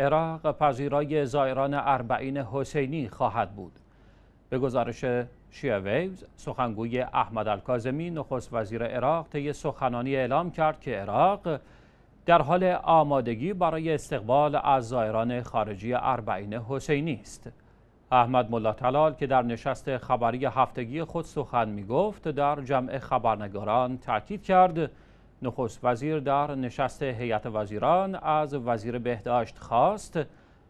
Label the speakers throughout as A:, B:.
A: عراق پذیرای زائران اربعین حسینی خواهد بود به گزارش شیا ویوز سخنگوی احمد الکازمی نخست وزیر عراق طی سخنانی اعلام کرد که عراق در حال آمادگی برای استقبال از زائران خارجی اربعین حسینی است احمد ملا طلال که در نشست خبری هفتگی خود سخن می گفت در جمع خبرنگاران تاکید کرد نخست وزیر در نشست هیئت وزیران از وزیر بهداشت خواست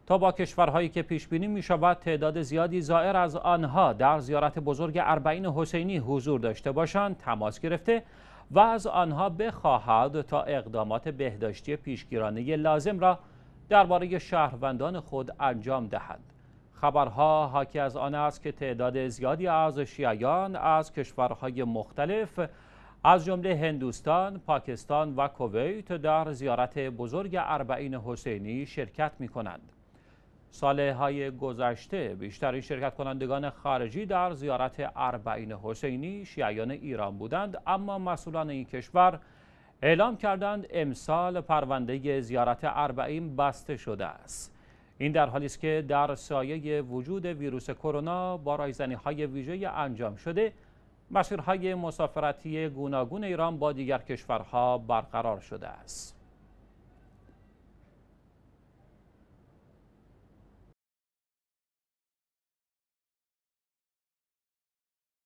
A: تا با کشورهایی که پیش بینی می شود تعداد زیادی زائر از آنها در زیارت بزرگ اربعین حسینی حضور داشته باشند تماس گرفته و از آنها بخواهد تا اقدامات بهداشتی پیشگیرانه لازم را درباره شهروندان خود انجام دهند خبرها حاکی از آن است که تعداد زیادی از شیعیان از کشورهای مختلف از جمله هندوستان، پاکستان و کویت در زیارت بزرگ اربعین حسینی شرکت می کنند. های گذشته بیشترین شرکت کنندگان خارجی در زیارت اربعین حسینی شیعیان ایران بودند اما مسئولان این کشور اعلام کردند امسال پرونده زیارت اربعین بسته شده است. این در حالی است که در سایه وجود ویروس کرونا با رایزنی های ویژه انجام شده مسیرهای مسافرتی گوناگون ایران با دیگر کشورها برقرار شده است.